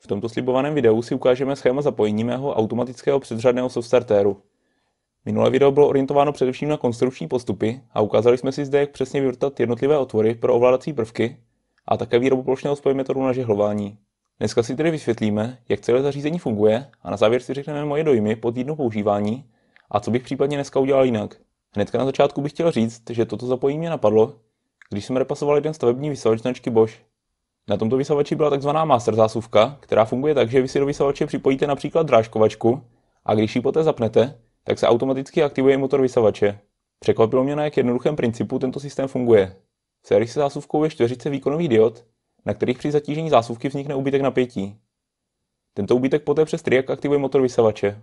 V tomto slibovaném videu si ukážeme schéma zapojení mého automatického předřadného softstartéru. Minulé video bylo orientováno především na konstrukční postupy a ukázali jsme si zde, jak přesně vyvrtat jednotlivé otvory pro ovládací prvky a také výrobu plošného spoje metodu na žehlování. Dneska si tedy vysvětlíme, jak celé zařízení funguje a na závěr si řekneme moje dojmy po týdnu používání a co bych případně dneska udělal jinak. Hnedka na začátku bych chtěl říct, že toto zapojení mě napadlo, když jsem repasoval jeden stavební vysavač značky Bosch. Na tomto vysavači byla tzv. master zásuvka, která funguje tak, že vy si do vysavače připojíte například drážkovačku a když ji poté zapnete, tak se automaticky aktivuje motor vysavače. Překvapilo mě, na jak jednoduchém principu tento systém funguje. V sérii se zásuvkou je čtveřice výkonových diod, na kterých při zatížení zásuvky vznikne úbytek napětí. Tento úbytek poté přes triak aktivuje motor vysavače.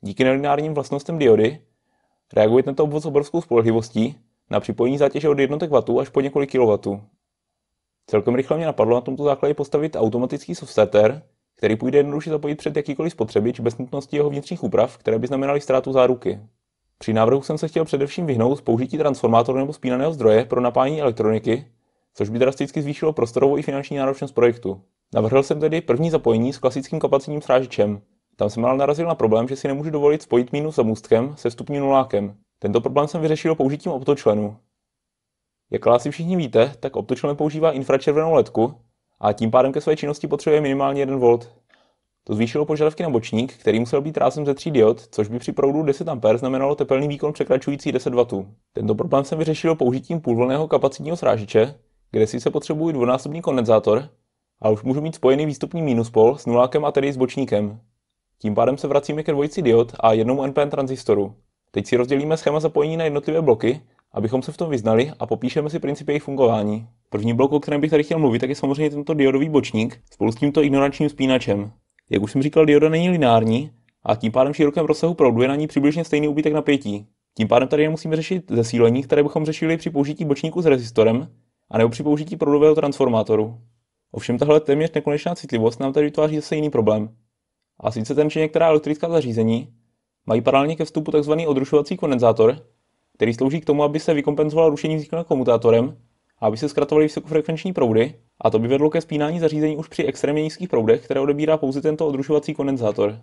Díky nelineárním vlastnostem diody reaguje tento obvod s obrovskou spolehlivostí na připojení zátěže od jednotek wattů až po několik kW. Celkem rychle mě napadlo na tomto základě postavit automatický softsetter, který půjde jednoduše zapojit před jakýkoliv spotřebič bez nutnosti jeho vnitřních úprav, které by znamenaly ztrátu záruky. Při návrhu jsem se chtěl především vyhnout použití transformátoru nebo spínaného zdroje pro napájení elektroniky, což by drasticky zvýšilo prostorovou i finanční náročnost projektu. Navrhl jsem tedy první zapojení s klasickým kapacitním srážičem. Tam jsem ale narazil na problém, že si nemůžu dovolit spojit mínus za můstkem se stupním nulákem. Tento problém jsem vyřešil použitím optočlenu, jak ale asi všichni víte, tak optočlen používá infračervenou ledku a tím pádem ke své činnosti potřebuje minimálně 1 V. To zvýšilo požadavky na bočník, který musel být rázem ze 3 diod, což by při proudu 10 A znamenalo tepelný výkon překračující 10 W. Tento problém jsem vyřešil použitím půlvolného kapacitního srážiče, kde si se potřebuje dvojnásobný kondenzátor a už můžu mít spojený výstupní pol s nulákem a tedy s bočníkem. Tím pádem se vracíme ke dvojici diod a jednomu NPN transistoru. Teď si rozdělíme schéma zapojení na jednotlivé bloky abychom se v tom vyznali a popíšeme si principy jejich fungování. První blok, o kterém bych tady chtěl mluvit, tak je samozřejmě tento diodový bočník spolu s tímto ignoračním spínačem. Jak už jsem říkal, dioda není lineární a tím pádem v širokém rozsahu proudu je na ní přibližně stejný úbytek napětí. Tím pádem tady nemusíme řešit zesílení, které bychom řešili při použití bočníku s rezistorem, anebo při použití proudového transformátoru. Ovšem tahle téměř nekonečná citlivost nám tady vytváří zase jiný problém. A sice ten, že některá elektrická zařízení mají paralelně ke vstupu tzv. odrušovací kondenzátor, který slouží k tomu, aby se vykompenzovalo rušení vzniklé komutátorem a aby se zkratovaly vysokofrekvenční proudy, a to by vedlo ke spínání zařízení už při extrémně nízkých proudech, které odebírá pouze tento odrušovací kondenzátor.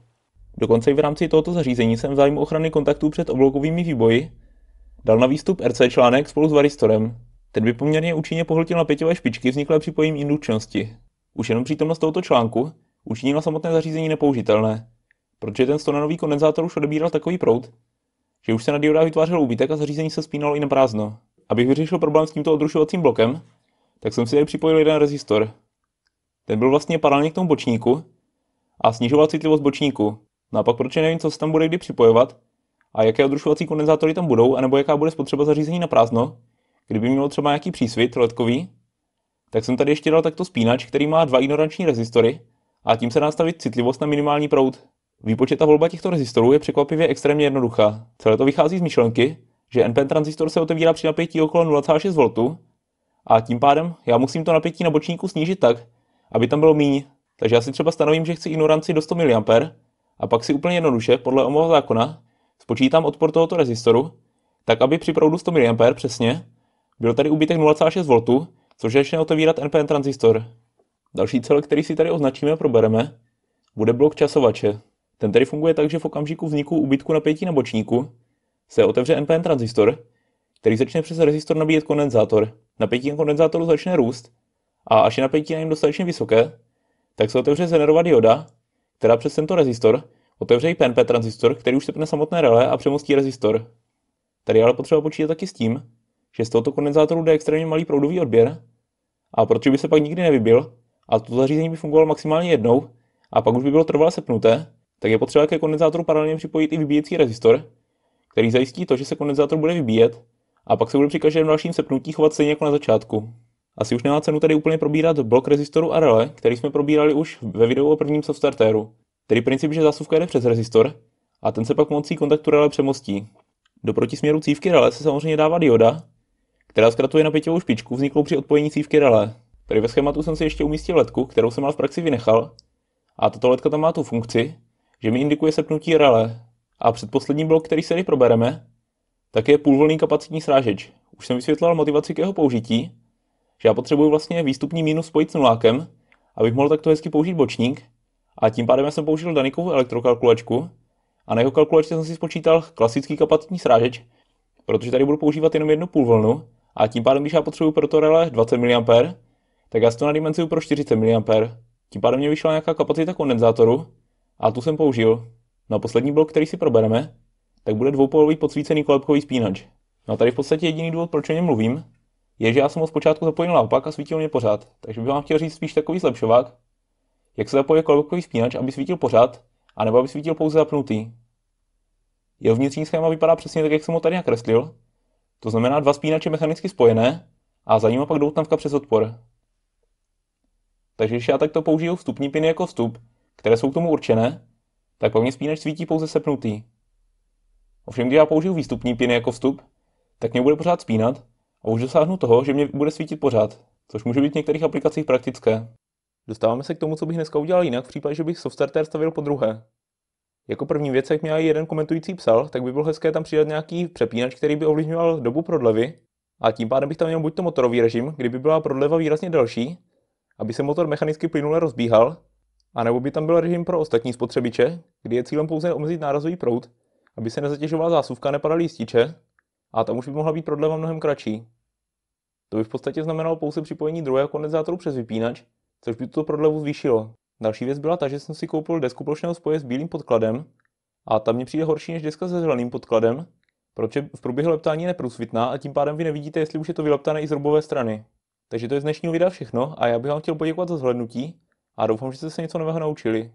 Dokonce i v rámci tohoto zařízení jsem v zájmu ochrany kontaktů před obloukovými výboji dal na výstup RC článek spolu s varistorem. Ten by poměrně účinně pohltil napěťové špičky vzniklé připojením indukčnosti. Už jenom přítomnost tohoto článku učinila samotné zařízení nepoužitelné, protože ten stonanový kondenzátor už odebíral takový proud, že už se na diodách vytvářel úbytek a zařízení se spínalo i na prázdno. Abych vyřešil problém s tímto odrušovacím blokem, tak jsem si tady připojil jeden rezistor. Ten byl vlastně paralelně k tomu bočníku a snižoval citlivost bočníku. No a pak proč nevím, co se tam bude kdy připojovat a jaké odrušovací kondenzátory tam budou, anebo jaká bude spotřeba zařízení na prázdno, kdyby mělo třeba nějaký přísvit letkový, tak jsem tady ještě dal takto spínač, který má dva ignoranční rezistory a tím se nastavit citlivost na minimální proud. Výpočet a volba těchto rezistorů je překvapivě extrémně jednoduchá. Celé to vychází z myšlenky, že NPN transistor se otevírá při napětí okolo 0,6 V a tím pádem já musím to napětí na bočníku snížit tak, aby tam bylo míň. Takže já si třeba stanovím, že chci ignoranci do 100 mA a pak si úplně jednoduše, podle Ohmova zákona, spočítám odpor tohoto rezistoru, tak aby při proudu 100 mA přesně byl tady úbytek 0,6 V, což začne otevírat NPN transistor. Další cel, který si tady označíme a probereme, bude blok časovače. Ten tedy funguje tak, že v okamžiku vzniku ubytku napětí na bočníku se otevře NPN tranzistor, který začne přes rezistor nabíjet kondenzátor. Napětí na kondenzátoru začne růst a až je napětí na něm dostatečně vysoké, tak se otevře zenerová dioda, která přes tento rezistor otevře i PNP tranzistor, který už sepne samotné relé a přemostí rezistor. Tady ale potřeba počítat taky s tím, že z tohoto kondenzátoru jde extrémně malý proudový odběr, a protože by se pak nikdy nevybil, a to zařízení by fungovalo maximálně jednou, a pak už by bylo trvalé sepnuté, tak je potřeba ke kondenzátoru paralelně připojit i vybíjecí rezistor, který zajistí to, že se kondenzátor bude vybíjet a pak se bude při každém dalším sepnutí chovat stejně jako na začátku. Asi už nemá cenu tady úplně probírat blok rezistoru a relé, který jsme probírali už ve videu o prvním softwaru. tedy princip, že zásuvka jde přes rezistor a ten se pak pomocí kontaktu relé přemostí. Do protisměru cívky relé se samozřejmě dává dioda, která zkratuje napěťovou špičku vzniklou při odpojení cívky relé. Tady ve schématu jsem si ještě umístil letku, kterou jsem ale v praxi vynechal, a tato letka tam má tu funkci, že mi indikuje sepnutí relé. A předposlední blok, který se probereme, tak je půlvolný kapacitní srážeč. Už jsem vysvětlil motivaci k jeho použití, že já potřebuji vlastně výstupní mínus spojit s nulákem, abych mohl takto hezky použít bočník, a tím pádem jsem použil Danikovu elektrokalkulačku a na jeho kalkulačce jsem si spočítal klasický kapacitní srážeč, protože tady budu používat jenom jednu půlvolnu a tím pádem, když já potřebuji pro to relé 20 mA, tak já si to nadimenzuju pro 40 mA. Tím pádem mě vyšla nějaká kapacita kondenzátoru, a tu jsem použil. Na poslední blok, který si probereme, tak bude dvoupolový podsvícený kolebkový spínač. No a tady v podstatě jediný důvod, proč o něm mluvím, je, že já jsem ho zpočátku zapojil naopak a svítil mě pořád. Takže bych vám chtěl říct spíš takový zlepšovák, jak se zapojí kolebkový spínač, aby svítil pořád, anebo aby svítil pouze zapnutý. Jeho vnitřní schéma vypadá přesně tak, jak jsem ho tady nakreslil. To znamená dva spínače mechanicky spojené a za pak jdou přes odpor. Takže když já takto použiju vstupní piny jako vstup, které jsou k tomu určené, tak pevně spínač svítí pouze sepnutý. Ovšem, když já použiju výstupní piny jako vstup, tak mě bude pořád spínat a už dosáhnu toho, že mě bude svítit pořád, což může být v některých aplikacích praktické. Dostáváme se k tomu, co bych dneska udělal jinak v případě, že bych softstarter stavil po druhé. Jako první věc, jak mě jeden komentující psal, tak by bylo hezké tam přidat nějaký přepínač, který by ovlivňoval dobu prodlevy a tím pádem bych tam měl buď to motorový režim, kdyby byla prodleva výrazně delší, aby se motor mechanicky plynule rozbíhal, a nebo by tam byl režim pro ostatní spotřebiče, kdy je cílem pouze omezit nárazový proud, aby se nezatěžovala zásuvka, nepadaly jističe, a tam už by mohla být prodleva mnohem kratší. To by v podstatě znamenalo pouze připojení druhého kondenzátoru přes vypínač, což by tuto prodlevu zvýšilo. Další věc byla ta, že jsem si koupil desku plošného spoje s bílým podkladem a tam mě přijde horší než deska se zeleným podkladem, protože v průběhu leptání je neprůsvitná a tím pádem vy nevidíte, jestli už je to vyleptané i z rubové strany. Takže to je z dnešního videa všechno a já bych vám chtěl poděkovat za zhlednutí a doufám, že jste se něco nového naučili.